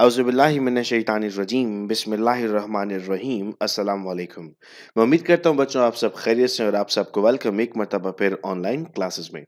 अज़बिल्लाशैतानरजीम बसमीम अल्लाम मैं उम्मीद करता हूँ बच्चों आप सब खैरियत से और आप सबको वेलकम एक मरतबा फिर ऑनलाइन क्लासेस में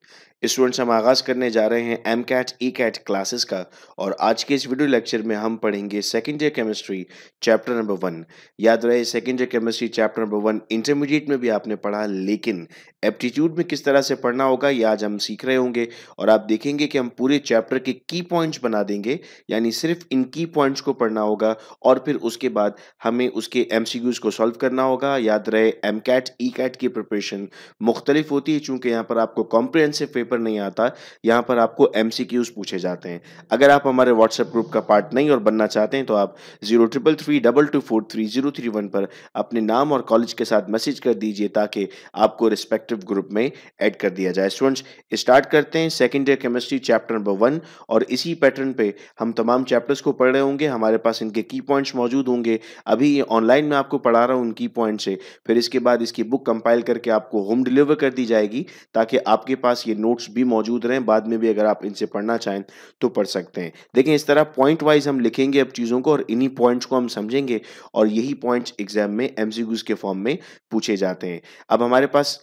स्टूडेंट्स हम आगाज़ करने जा रहे हैं एम कैट ई कैट क्लासेस का और आज के इस वीडियो लेक्चर में हम पढ़ेंगे second year chemistry chapter number one याद रहे second year chemistry chapter number one intermediate में भी आपने पढ़ा लेकिन एप्टीट्यूड में किस तरह से पढ़ना होगा ये आज हम सीख रहे होंगे और आप देखेंगे कि हम पूरे चैप्टर के की पॉइंट्स बना देंगे यानी सिर्फ इन की पॉइंट्स को पढ़ना होगा और फिर उसके बाद हमें उसके एम को सॉल्व करना होगा याद रहे एम कैट ई कैट की प्रिपरेशन मुख्तलिफ होती है चूँकि यहाँ पर आपको कॉम्प्रिहेंसिव पेपर नहीं आता यहाँ पर आपको एम पूछे जाते हैं अगर आप हमारे व्हाट्सएप ग्रुप का पार्ट नहीं और बनना चाहते हैं तो आप zero triple three double two four three zero three one पर अपने नाम और कॉलेज के साथ मैसेज कर दीजिए ताकि आपको रिस्पेक्टिव ग्रुप में ऐड कर दिया जाए स्टूडेंट्स स्टार्ट करते हैं second year chemistry chapter number one और इसी पैटर्न पे हम तमाम चैप्टर्स को पढ़ रहे होंगे हमारे पास इनके की पॉइंट्स मौजूद होंगे अभी ऑनलाइन में आपको पढ़ा रहा हूँ उनकी पॉइंट से फिर इसके बाद इसकी बुक कंपाइल करके आपको होम डिलीवर कर दी जाएगी ताकि आपके पास ये नोट्स भी मौजूद रहें बाद में भी अगर आप इनसे पढ़ना चाहें तो पढ़ सकते हैं देखें इस तरह पॉइंट वाइज हम लिखेंगे अब चीज़ों को और इन्हीं पॉइंट्स को हम समझेंगे और यही पॉइंट्स एग्जाम में एम के फॉर्म में पूछे जाते हैं अब हमारे पास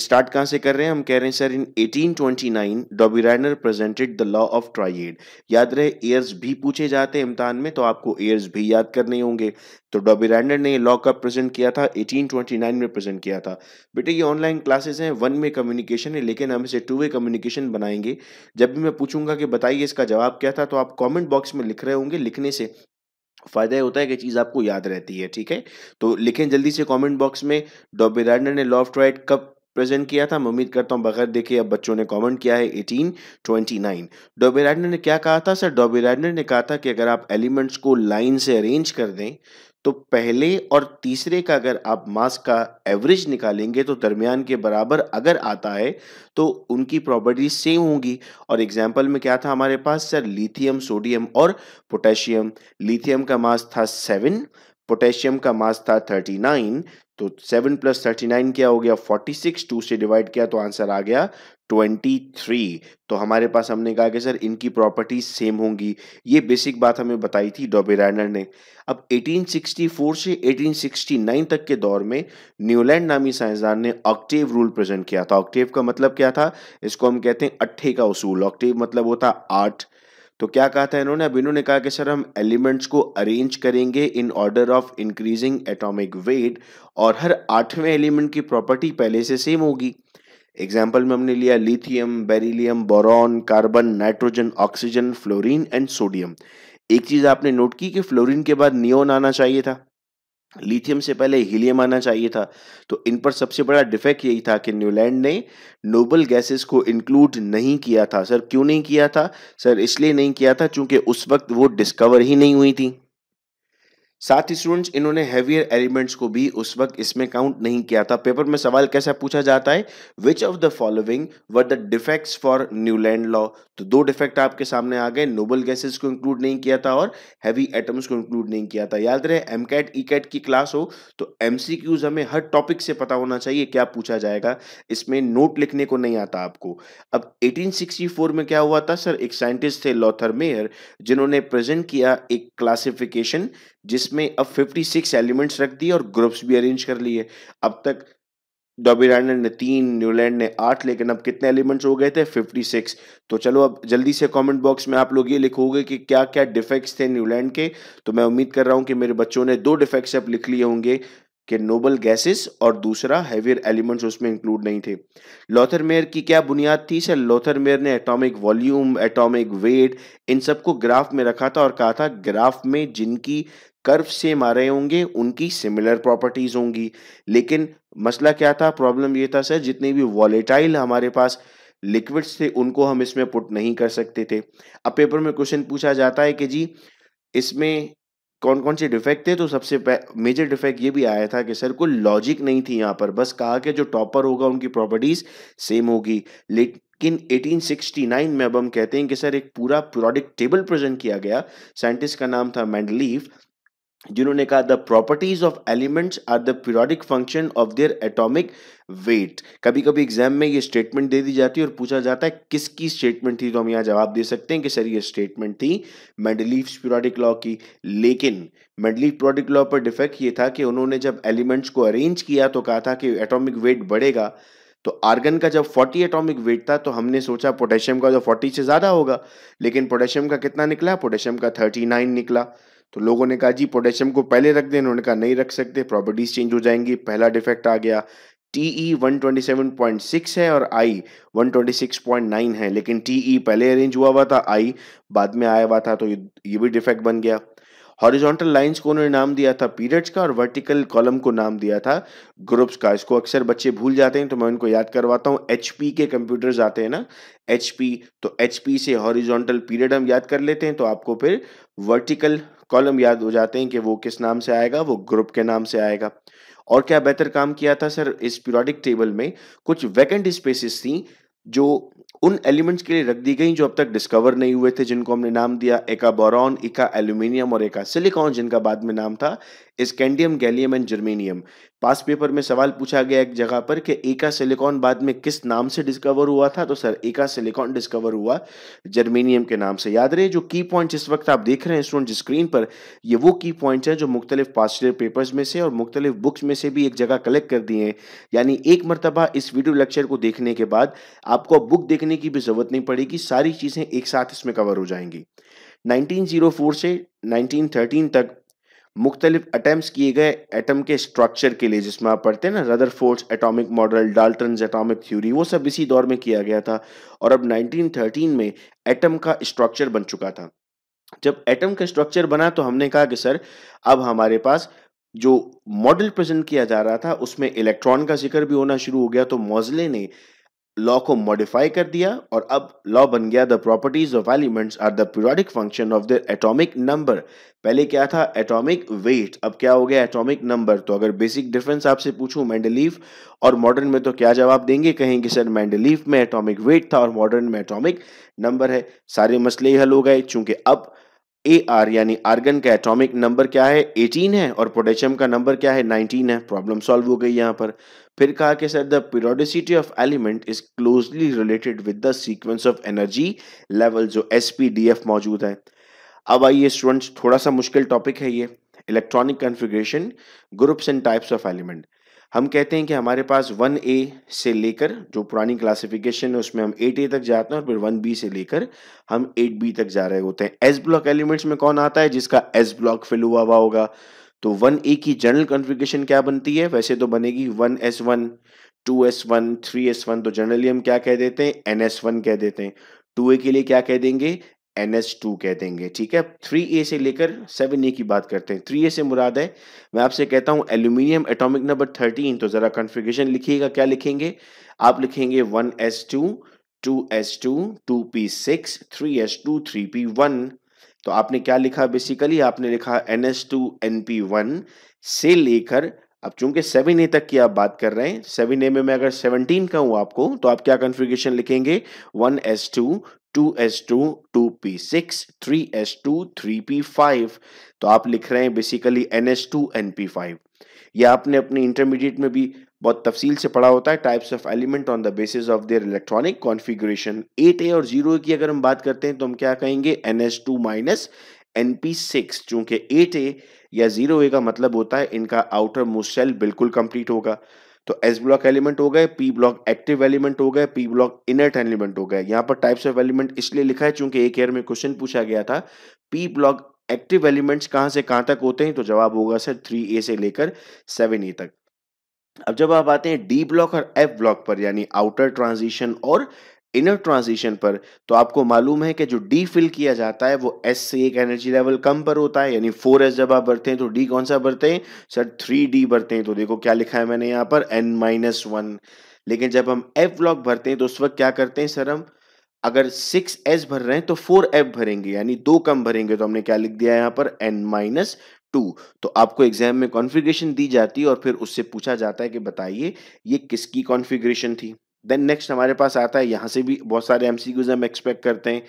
स्टार्ट कहाँ से कर रहे हैं हम कह रहे हैं sir in 1829 Dobereiner presented the law of triad याद रहे एयर्स भी पूछे जाते हैं इम्तहान में तो आपको एयर्स भी याद करने होंगे तो डॉबिराइनर ने लॉ कब प्रेजेंट किया था 1829 में प्रेजेंट किया था बेटे ये ऑनलाइन क्लासेस हैं वन वे कम्युनिकेशन है लेकिन हम इसे टू वे कम्युनिकेशन बनाएंगे जब भी मैं पूछूंगा कि बताइए इसका जवाब क्या था तो आप कॉमेंट बॉक्स में लिख रहे होंगे लिखने से फ़ायदा होता है कि चीज़ आपको याद रहती है ठीक है तो लिखें जल्दी से कमेंट बॉक्स में डॉबेराडर ने लॉ ऑफ ट्राइड कब प्रेजेंट किया था मैं उम्मीद करता हूँ बगैर देखे अब बच्चों ने कमेंट किया है 1829 डॉबी राइडनर ने क्या कहा था सर डॉबी राइडनर ने कहा था कि अगर आप एलिमेंट्स को लाइन से अरेंज कर दें तो पहले और तीसरे का अगर आप मास का एवरेज निकालेंगे तो दरमियान के बराबर अगर आता है तो उनकी प्रॉपर्टी सेम होंगी और एग्जाम्पल में क्या था हमारे पास सर लिथियम सोडियम और पोटेशियम लिथियम का मास था सेवन पोटेशियम का मास था थर्टी नाइन तो सेवन प्लस थर्टी नाइन क्या हो गया फोर्टी सिक्स टू से डिवाइड किया तो आंसर आ गया ट्वेंटी थ्री तो हमारे पास हमने कहा कि सर इनकी प्रॉपर्टीज सेम होंगी ये बेसिक बात हमें बताई थी रैनर ने अब 1864 से 1869 तक के दौर में न्यूलैंड नामी साइंसदान ने ऑक्टेव रूल प्रेजेंट किया था ऑक्टेव का मतलब क्या था इसको हम कहते हैं अट्ठे का उसूल ऑक्टेव मतलब होता आठ तो क्या कहा था इन्होंने अब इन्होंने कहा कि सर हम एलिमेंट्स को अरेंज करेंगे in order of increasing atomic weight और हर आठवें एलिमेंट की प्रॉपर्टी पहले से सेम होगी एग्जाम्पल में हमने लिया lithium beryllium boron carbon nitrogen oxygen fluorine and sodium एक चीज़ आपने नोट की कि फ्लोरिन के बाद नियोन आना चाहिए था लिथियम से पहले हीलियम आना चाहिए था तो इन पर सबसे बड़ा डिफेक्ट यही था कि न्यूलैंड ने नोबल गैसेस को इंक्लूड नहीं किया था सर क्यों नहीं किया था सर इसलिए नहीं किया था क्योंकि उस वक्त वो डिस्कवर ही नहीं हुई थी साथ ही स्टूडेंट्स इन्होंने हैवियर एलिमेंट्स को भी उस वक्त इसमें काउंट नहीं किया था पेपर में सवाल कैसा पूछा जाता है which of the following were the defects for Newland law तो दो डिफेक्ट आपके सामने आ गए नोबल गैसेस को इंक्लूड नहीं किया था और हैवी एटम्स को इंक्लूड नहीं किया था याद रहे एम कैट ई कैट की क्लास हो तो एम हमें हर टॉपिक से पता होना चाहिए क्या पूछा जाएगा इसमें नोट लिखने को नहीं आता आपको अब फोर में क्या हुआ था सर एक साइंटिस्ट थे लॉथर मेयर जिन्होंने प्रेजेंट किया एक क्लासिफिकेशन जिसमें अब 56 एलिमेंट्स रख दिए और ग्रुप्स भी अरेंज कर लिए अब तक डॉबिरानर ने तीन न्यूलैंड ने आठ लेकिन अब कितने एलिमेंट्स हो गए थे 56 तो चलो अब जल्दी से कमेंट बॉक्स में आप लोग ये लिखोगे कि क्या क्या डिफेक्ट्स थे न्यूलैंड के तो मैं उम्मीद कर रहा हूँ कि मेरे बच्चों ने दो डिफेक्ट्स अब लिख लिए होंगे कि नोबल गैसेस और दूसरा हैवियर एलिमेंट्स उसमें इंक्लूड नहीं थे लॉथर मेयर की क्या बुनियाद थी सर लॉथर मेयर ने एटॉमिक वॉल्यूम एटॉमिक वेट इन सबको ग्राफ में रखा था और कहा था ग्राफ में जिनकी कर्व से मारे होंगे उनकी सिमिलर प्रॉपर्टीज होंगी लेकिन मसला क्या था प्रॉब्लम ये था सर जितने भी वॉलेटाइल हमारे पास लिक्विड्स थे उनको हम इसमें पुट नहीं कर सकते थे अब पेपर में क्वेश्चन पूछा जाता है कि जी इसमें कौन कौन से डिफेक्ट थे तो सबसे मेजर डिफेक्ट ये भी आया था कि सर कोई लॉजिक नहीं थी यहाँ पर बस कहा कि जो टॉपर होगा उनकी प्रॉपर्टीज सेम होगी लेकिन 1869 में अब हम कहते हैं कि सर एक पूरा प्रोडिक्ट टेबल प्रेजेंट किया गया साइंटिस्ट का नाम था मैंडलीफ जिन्होंने कहा the properties of elements are the periodic function of their atomic weight कभी कभी एग्जाम में ये स्टेटमेंट दे दी जाती है और पूछा जाता है किसकी स्टेटमेंट थी तो हम यहाँ जवाब दे सकते हैं कि सर ये स्टेटमेंट थी मेडलीफ पीरियोडिक लॉ की लेकिन मेडलीफ पीरियोडिक लॉ पर डिफेक्ट ये था कि उन्होंने जब एलिमेंट्स को अरेंज किया तो कहा था कि एटॉमिक वेट बढ़ेगा तो आर्गन का जब 40 एटॉमिक वेट था तो हमने सोचा पोटेशियम का जो 40 से ज़्यादा होगा लेकिन पोटेशियम का कितना निकला पोटेशियम का 39 निकला तो लोगों ने कहा जी पोटेशियम को पहले रख दें उन्होंने कहा नहीं रख सकते प्रॉपर्टीज चेंज हो जाएंगी पहला डिफेक्ट आ गया T E one twenty seven point six है और I one twenty six point nine है लेकिन टी ई पहले अरेंज हुआ हुआ था आई बाद में आया हुआ था तो ये भी डिफेक्ट बन गया हॉरिजॉन्टल लाइंस को उन्होंने नाम दिया था पीरियड्स का और वर्टिकल कॉलम को नाम दिया था ग्रुप्स का इसको अक्सर बच्चे भूल जाते हैं तो मैं उनको याद करवाता हूँ एच के कंप्यूटर्स आते हैं ना एच तो एच से हॉरिजॉन्टल पीरियड हम याद कर लेते हैं तो आपको फिर वर्टिकल कॉलम याद हो जाते हैं कि वो किस नाम से आएगा वो ग्रुप के नाम से आएगा और क्या बेहतर काम किया था सर इस पीरियोडिक टेबल में कुछ वैकेंट स्पेसिस थी जो उन एलिमेंट्स के लिए रख दी गई जो अब तक डिस्कवर नहीं हुए थे जिनको हमने नाम दिया एका बोरॉन एका एल्यूमिनियम और एका सिलिकॉन जिनका बाद में नाम था scandium gallium and germanium past paper में सवाल पूछा गया एक जगह पर कि एका सिलिकॉन बाद में किस नाम से डिस्कवर हुआ था तो सर एका सिलिकॉन डिस्कवर हुआ जर्मेनियम के नाम से याद रहे जो की पॉइंट्स इस वक्त आप देख रहे हैं स्टूडेंट स्क्रीन पर ये वो की पॉइंट्स हैं जो मुख्तलिफ पास पेपर्स में से और मुख्तलिफ बुक्स में से भी एक जगह कलेक्ट कर दिए हैं यानी एक मरतबा इस वीडियो लेक्चर को देखने के बाद आपको बुक देखने की भी ज़रूरत नहीं पड़ेगी सारी चीज़ें एक साथ इसमें कवर हो जाएंगी 1904 से 1913 तक मुख्तलिफ अटैम्प्ट किए गए एटम के स्ट्रक्चर के लिए जिसमें आप पढ़ते हैं ना Rutherford's atomic model Dalton atomic theory वो सब इसी दौर में किया गया था और अब 1913 में एटम का स्ट्रक्चर बन चुका था जब एटम का स्ट्रक्चर बना तो हमने कहा कि सर अब हमारे पास जो मॉडल प्रेजेंट किया जा रहा था उसमें इलेक्ट्रॉन का जिक्र भी होना शुरू हो गया तो मोजले ने लॉ को मॉडिफाई कर दिया और अब लॉ बन गया the properties of elements are the periodic function of the atomic number पहले क्या था एटॉमिक वेट अब क्या हो गया एटॉमिक नंबर तो अगर बेसिक डिफरेंस आपसे पूछूं मैंडलीफ और मॉडर्न में तो क्या जवाब देंगे कहेंगे सर मैंडलीफ में एटॉमिक वेट था और मॉडर्न में एटॉमिक नंबर है सारे मसले हल हो गए चूंकि अब ए आर यानी आर्गन का एटॉमिक नंबर क्या है 18 है और पोटेशियम का नंबर क्या है 19 है प्रॉब्लम सॉल्व हो गई यहाँ पर फिर कहा कि sir the periodicity of element is closely related with the sequence of energy level जो एस पी डी एफ मौजूद है अब आइए स्टूडेंट्स थोड़ा सा मुश्किल टॉपिक है ये electronic configuration groups and types of element हम कहते हैं कि हमारे पास 1a से लेकर जो पुरानी क्लासिफिकेशन है उसमें हम 8a तक जाते हैं और फिर 1b से लेकर हम 8b तक जा रहे होते हैं एस ब्लॉक एलिमेंट्स में कौन आता है जिसका एस ब्लॉक फिल हुआ हुआ होगा तो वन ए की जनरल कॉन्फ़िगरेशन क्या बनती है वैसे तो बनेगी one S one two S one three S one तो जनरली हम क्या कह देते हैं एन एस वन कह देते हैं टू ए के लिए क्या कह देंगे एन एस टू कह देंगे ठीक है थ्री ए से लेकर सेवन ए की बात करते हैं थ्री ए से मुराद है मैं आपसे कहता हूँ एल्यूमिनियम एटॉमिक नंबर थर्टीन तो ज़रा कॉन्फ़िगरेशन लिखिएगा क्या लिखेंगे आप लिखेंगे one S two two S two two P six three S two three P one तो आपने क्या लिखा बेसिकली आपने लिखा N S two N P one से लेकर अब चूंकि सेवन ए तक की आप बात कर रहे हैं सेवन ए में मैं अगर सेवनटीन का हूं आपको तो आप क्या कॉन्फ़िगरेशन लिखेंगे one S two two S two two P six three S two three P five तो आप लिख रहे हैं basically N S two N P five या आपने अपने इंटरमीडिएट में भी बहुत तफसील से पढ़ा होता है types of element on the basis of their electronic configuration 8a और 0 की अगर हम बात करते हैं तो हम क्या कहेंगे N S two minus N P six eight A या जीरो ए का मतलब होता है इनका आउटर मोस्ट सेल बिल्कुल कंप्लीट होगा तो एस ब्लॉक एलिमेंट हो गए पी ब्लॉक एक्टिव एलिमेंट हो गए पी ब्लॉक इनर्ट एलिमेंट हो गए यहाँ पर टाइप्स ऑफ एलिमेंट इसलिए लिखा है चूंकि एक ईयर में क्वेश्चन पूछा गया था पी ब्लॉक एक्टिव एलिमेंट्स कहाँ से कहाँ तक होते हैं तो जवाब होगा सर थ्री ए से लेकर सेवन ए तक अब जब आप आते हैं डी ब्लॉक और एफ ब्लॉक पर यानी आउटर ट्रांजिशन और इनर ट्रांजिशन पर तो आपको मालूम है कि जो डी फिल किया जाता है वो एस से एक एनर्जी लेवल कम पर होता है यानी फोर एस जब आप बढ़ते हैं तो डी कौन सा बढ़ते हैं सर थ्री डी बढ़ते हैं तो देखो क्या लिखा है मैंने यहाँ पर एन माइनस वन लेकिन जब हम एफ ब्लॉक भरते हैं तो उस वक्त क्या करते हैं सर हम अगर सिक्स एस भर रहे हैं तो फोर एफ भरेंगे यानी दो कम भरेंगे तो हमने क्या लिख दिया यहाँ पर एन माइनस टू तो आपको एग्जाम में कॉन्फ़िगरेशन दी जाती है और फिर उससे पूछा जाता है कि बताइए ये किसकी कॉन्फ़िगरेशन थी देन नेक्स्ट हमारे पास आता है यहाँ से भी बहुत सारे एम सी एक्सपेक्ट करते हैं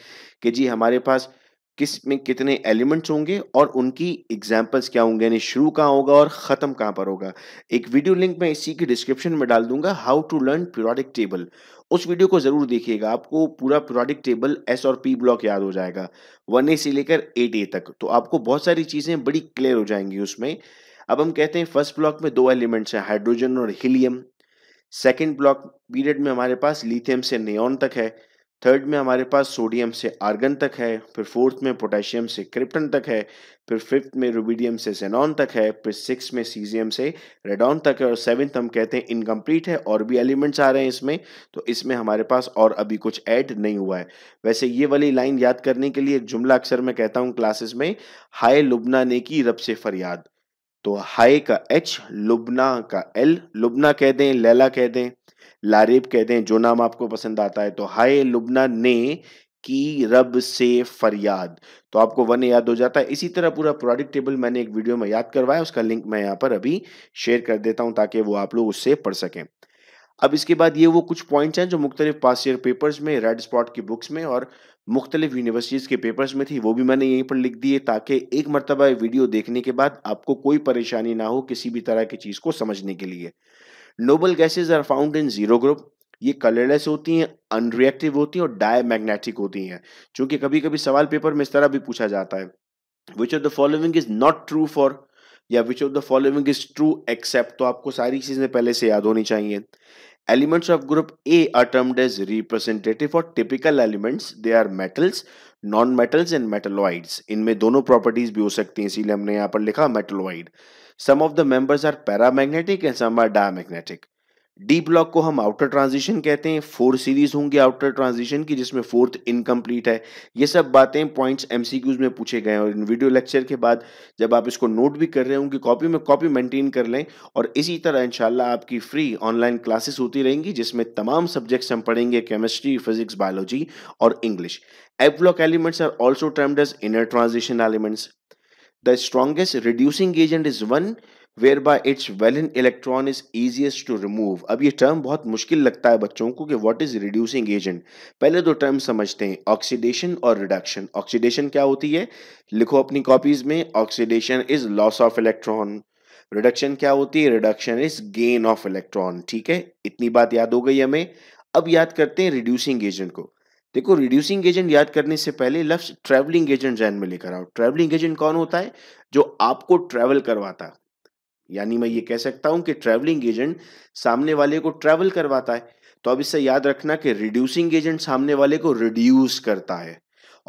कि जी हमारे पास किस में कितने एलिमेंट्स होंगे और उनकी एग्जाम्पल्स क्या होंगे यानी शुरू कहाँ होगा और ख़त्म कहाँ पर होगा एक वीडियो लिंक मैं इसी के डिस्क्रिप्शन में डाल दूंगा how to learn periodic table उस वीडियो को ज़रूर देखिएगा आपको पूरा पीरियोडिक टेबल एस और पी ब्लॉक याद हो जाएगा वन ए से लेकर एट ए तक तो आपको बहुत सारी चीज़ें बड़ी क्लियर हो जाएंगी उसमें अब हम कहते हैं फर्स्ट ब्लॉक में दो एलिमेंट्स हैं हाइड्रोजन और हीलियम सेकेंड ब्लॉक पीरियड में हमारे पास लिथियम से नियॉन तक है थर्ड में हमारे पास सोडियम से आर्गन तक है फिर फोर्थ में पोटेशियम से क्रिप्टन तक है फिर फिफ्थ में रूबीडियम से जेनॉन तक है फिर सिक्स में सीजियम से रेडॉन तक है और सेवन्थ हम कहते हैं इनकम्प्लीट है और भी एलिमेंट्स आ रहे हैं इसमें तो इसमें हमारे पास और अभी कुछ ऐड नहीं हुआ है वैसे ये वाली लाइन याद करने के लिए एक जुमला अक्सर मैं कहता हूँ क्लासेस में हाय लुबना ने की रब से फरियाद तो हाय का एच लुबना का एल लुबना कह दें लैला कह दें लारेब कह दें जो नाम आपको पसंद आता है तो हाय लुबना ने की रब से फरियाद तो आपको वन याद हो जाता है इसी तरह पूरा प्रोडक्ट टेबल मैंने एक वीडियो में याद करवाया उसका लिंक मैं यहाँ पर अभी शेयर कर देता हूँ ताकि वो आप लोग उससे पढ़ सकें अब इसके बाद ये वो कुछ पॉइंट्स हैं जो मुख्तलिफ पास ईयर पेपर्स में रेड स्पॉट की बुक्स में और मुख्तलिफ यूनिवर्सिटीज़ के पेपर्स में थी वो भी मैंने यहीं पर लिख दिए ताकि एक मरतबा वीडियो देखने के बाद आपको कोई परेशानी ना हो किसी भी तरह की चीज़ को समझने के लिए noble gases are found in zero group ये कलरलेस होती हैं अनरिएक्टिव होती हैं और डायमैग्नेटिक होती हैं चूंकि कभी कभी सवाल पेपर में इस तरह भी पूछा जाता है which of the following is not true for या which of the following is true except तो आपको सारी चीजें पहले से याद होनी चाहिए elements of group A are termed as representative और typical elements they are metals non metals and metalloids इनमें दोनों प्रॉपर्टीज भी हो सकती हैं इसीलिए हमने यहाँ पर लिखा metalloid some of the members are paramagnetic and some are diamagnetic D block को हम आउटर ट्रांजिशन कहते हैं फोर सीरीज होंगी आउटर ट्रांजिशन की जिसमें फोर्थ इनकम्प्लीट है ये सब बातें पॉइंट्स एमसीक्यूज में पूछे गए हैं और इन वीडियो लेक्चर के बाद जब आप इसको नोट भी कर रहे होंगे कॉपी में कॉपी मेंटेन कर लें और इसी तरह इंशाल्लाह आपकी फ्री ऑनलाइन क्लासेस होती रहेंगी जिसमें तमाम सब्जेक्ट्स हम पढ़ेंगे केमिस्ट्री फिजिक्स बायोलॉजी और English F block elements are also termed as inner transition elements The strongest reducing agent is one whereby its valence electron is easiest to remove. ab ye term bahut mushkil lagta hai bachchon ko ki what is reducing agent. pehle do term samajhte hain oxidation aur reduction. Oxidation kya hoti hai likho apni copies mein oxidation is loss of electron. Reduction क्या होती है reduction is gain of electron ठीक है इतनी बात याद हो गई हमें अब याद करते हैं रिड्यूसिंग एजेंट को देखो रिड्यूसिंग एजेंट याद करने से पहले लफ्स ट्रैवलिंग एजेंट जैन में लेकर आओ ट्रैवलिंग एजेंट कौन होता है जो आपको ट्रैवल करवाता है यानी मैं ये कह सकता हूं कि ट्रैवलिंग एजेंट सामने वाले को ट्रैवल करवाता है तो अब इससे याद रखना कि रिड्यूसिंग एजेंट सामने वाले को रिड्यूस करता है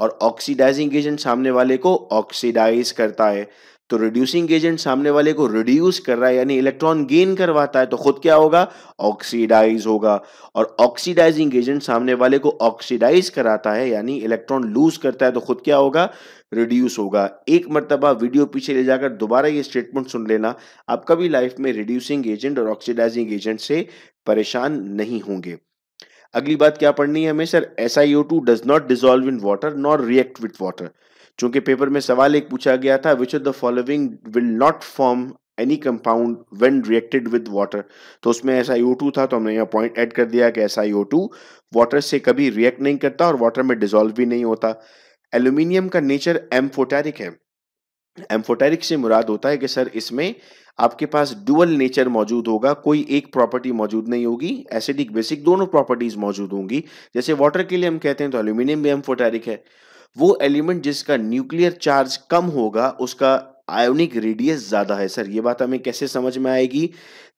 और ऑक्सीडाइजिंग एजेंट सामने वाले को ऑक्सीडाइज करता है तो रिड्यूसिंग एजेंट सामने वाले को रिड्यूस कर रहा है यानी इलेक्ट्रॉन गेन करवाता है तो खुद क्या होगा ऑक्सीडाइज होगा और ऑक्सीडाइजिंग एजेंट सामने वाले को ऑक्सीडाइज कराता है यानी इलेक्ट्रॉन लूज करता है तो खुद क्या होगा रिड्यूस होगा एक मरतबा वीडियो पीछे ले जाकर दोबारा ये स्टेटमेंट सुन लेना आप कभी लाइफ में रिड्यूसिंग एजेंट और ऑक्सीडाइजिंग एजेंट से परेशान नहीं होंगे अगली बात क्या पढ़नी है हमें sir S I O two does not dissolve in water not react with water चूंकि पेपर में सवाल एक पूछा गया था which of the following will not form any compound when reacted with water तो उसमें एस आई ओ टू था तो हमने यहाँ पॉइंट एड कर दिया कि S I O two water से कभी रिएक्ट नहीं करता और वाटर में डिजोल्व भी नहीं होता एल्यूमिनियम का नेचर एम्फोटेरिक है एम्फोटेरिक से मुराद होता है कि सर इसमें आपके पास डुअल नेचर मौजूद होगा कोई एक प्रॉपर्टी मौजूद नहीं होगी एसिडिक बेसिक दोनों प्रॉपर्टीज मौजूद होंगी जैसे वाटर के लिए हम कहते हैं तो एल्यूमिनियम भी एम्फोटेरिक है वो एलिमेंट जिसका न्यूक्लियर चार्ज कम होगा उसका आयोनिक रेडियस ज़्यादा है सर ये बात हमें कैसे समझ में आएगी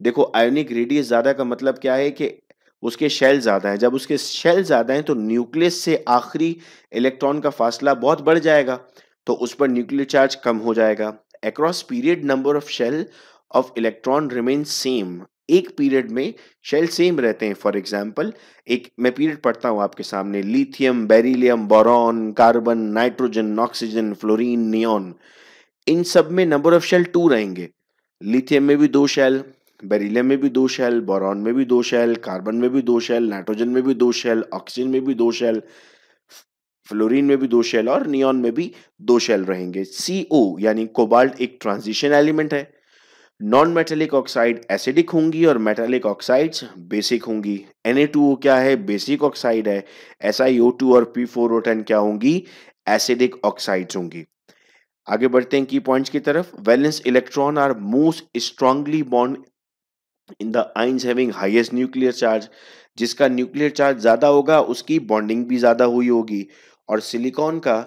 देखो आयोनिक रेडियस ज़्यादा का मतलब क्या है कि उसके शेल ज़्यादा है जब उसके शेल ज़्यादा है तो न्यूक्लियस से आखिरी इलेक्ट्रॉन का फासला बहुत बढ़ जाएगा तो उस पर न्यूक्लियर चार्ज कम हो जाएगा across period number of shell of electron remain same एक पीरियड में शेल सेम रहते हैं फॉर एग्जाम्पल एक मैं पीरियड पढ़ता हूं आपके सामने lithium beryllium boron carbon nitrogen oxygen fluorine neon इन सब में नंबर ऑफ शेल टू रहेंगे लिथियम में भी दो शेल बेरिलियम में भी दो शेल बोरॉन में भी दो शेल कार्बन में भी दो शेल नाइट्रोजन में भी दो शेल ऑक्सीजन में भी दो शेल फ्लोरीन में भी दो शेल और नियॉन में भी दो शेल रहेंगे सी यानी कोबाल्ट एक ट्रांजिशन एलिमेंट है नॉन मेटेलिक ऑक्साइड एसिडिक होंगी और मेटेलिक ऑक्साइड्स बेसिक होंगी Na2O क्या है बेसिक ऑक्साइड है SiO2 और P4O10 क्या होंगी एसिडिक ऑक्साइड्स होंगी आगे बढ़ते हैं की पॉइंट्स की तरफ valence electron are most strongly bond in the ions having highest nuclear charge जिसका न्यूक्लियर चार्ज ज्यादा होगा उसकी बॉन्डिंग भी ज्यादा हुई होगी और सिलिकॉन का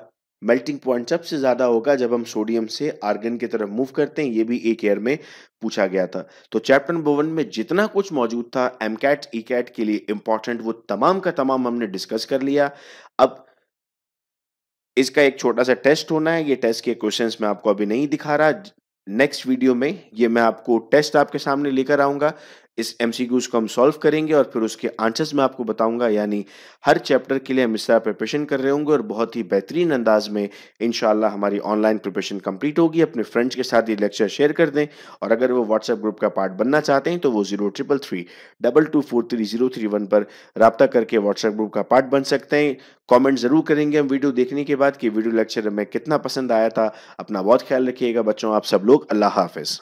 मेल्टिंग पॉइंट सबसे ज़्यादा होगा जब हम सोडियम से आर्गन की तरफ मूव करते हैं ये भी एक ईयर में पूछा गया था तो चैप्टर बोवन में जितना कुछ मौजूद था एम कैट ई कैट के लिए इंपॉर्टेंट वो तमाम का तमाम हमने डिस्कस कर लिया अब इसका एक छोटा सा टेस्ट होना है ये टेस्ट के क्वेश्चन मैं आपको अभी नहीं दिखा रहा नेक्स्ट वीडियो में ये मैं आपको टेस्ट आपके सामने लेकर आऊंगा इस एम को हम सॉल्व करेंगे और फिर उसके आंसर्स मैं आपको बताऊंगा यानी हर चैप्टर के लिए हम इस तरह प्रिपरेशन कर रहे होंगे और बहुत ही बेहतरीन अंदाज में इनशाला हमारी ऑनलाइन प्रिपरेशन कंप्लीट होगी अपने फ्रेंड्स के साथ ये लेक्चर शेयर कर दें और अगर वो व्हाट्सएप ग्रुप का पार्ट बनना चाहते हैं तो वो zero triple three double two four three zero three one पर रबता करके व्हाट्सएप ग्रुप का पार्ट बन सकते हैं कॉमेंट ज़रूर करेंगे हम वीडियो देखने के बाद कि वीडियो लेक्चर हमें कितना पसंद आया था अपना बहुत ख्याल रखिएगा बच्चों आप सब लोग अल्लाह हाफिज़